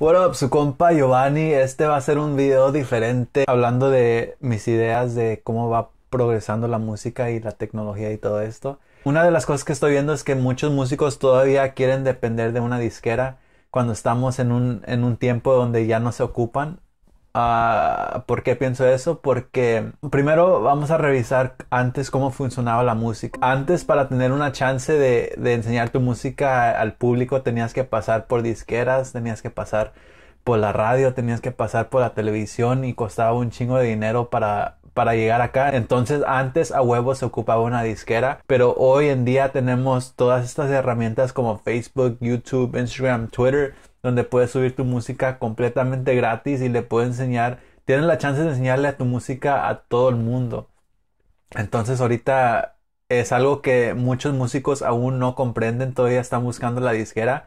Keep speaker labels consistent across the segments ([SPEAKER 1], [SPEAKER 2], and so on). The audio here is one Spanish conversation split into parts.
[SPEAKER 1] What up, su compa Giovanni. Este va a ser un video diferente hablando de mis ideas de cómo va progresando la música y la tecnología y todo esto. Una de las cosas que estoy viendo es que muchos músicos todavía quieren depender de una disquera cuando estamos un, en un tiempo donde ya no se ocupan Ah, ¿Por qué pienso eso? Porque primero vamos a revisar antes cómo funcionaba la música. Antes para tener una chance de enseñar tu música al público tenías que pasar por disqueras, tenías que pasar por la radio, tenías que pasar por la televisión y costaba un chingo de dinero para para llegar acá. Entonces antes a huevo se ocupaba una disquera, pero hoy en día tenemos todas estas herramientas como Facebook, YouTube, Instagram, Twitter, donde puedes subir tu música completamente gratis y le puedes enseñar, tienes la chance de enseñarle a tu música a todo el mundo. Entonces ahorita es algo que muchos músicos aún no comprenden, todavía están buscando la disquera.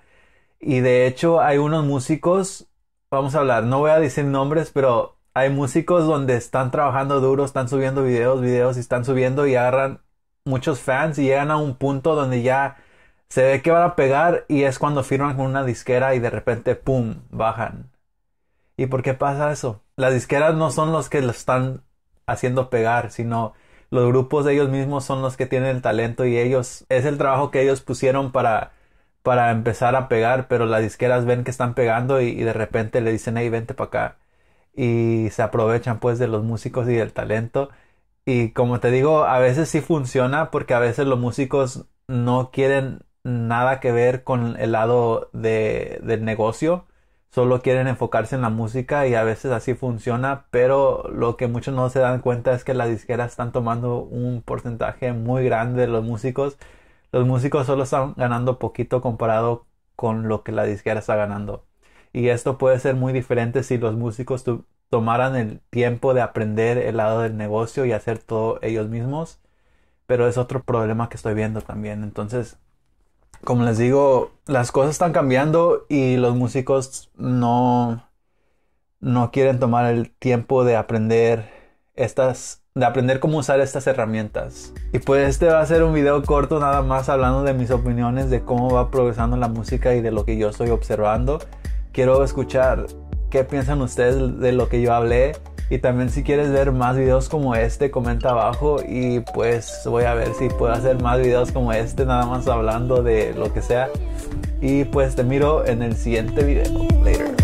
[SPEAKER 1] Y de hecho hay unos músicos, vamos a hablar, no voy a decir nombres, pero hay músicos donde están trabajando duro, están subiendo videos, videos y están subiendo y agarran muchos fans y llegan a un punto donde ya se ve que van a pegar y es cuando firman con una disquera y de repente, ¡pum!, bajan. ¿Y por qué pasa eso? Las disqueras no son los que lo están haciendo pegar, sino los grupos de ellos mismos son los que tienen el talento y ellos, es el trabajo que ellos pusieron para para empezar a pegar, pero las disqueras ven que están pegando y, de repente le dicen, hey, vente para acá y se aprovechan pues de los músicos y del talento. Y como te digo, a veces sí funciona porque a veces los músicos no quieren nada que ver con el lado de, del negocio, solo quieren enfocarse en la música y a veces así funciona, pero lo que muchos no se dan cuenta es que las disqueras están tomando un porcentaje muy grande de los músicos. Los músicos solo están ganando poquito comparado con lo que la disquera está ganando y esto puede ser muy diferente si los músicos tomaran el tiempo de aprender el lado del negocio y hacer todo ellos mismos. Pero es otro problema que estoy viendo también. Entonces, como les digo, las cosas están cambiando y los músicos no, no quieren tomar el tiempo de aprender estas de aprender cómo usar estas herramientas. Y pues este va a ser un video corto nada más hablando de mis opiniones de cómo va progresando la música y de lo que yo estoy observando quiero escuchar qué piensan ustedes de lo que yo hablé. Y también si quieres ver más videos como este, comenta abajo y pues voy a ver si puedo hacer más videos como este, nada más hablando de lo que sea. Y pues te miro en el siguiente video. Later.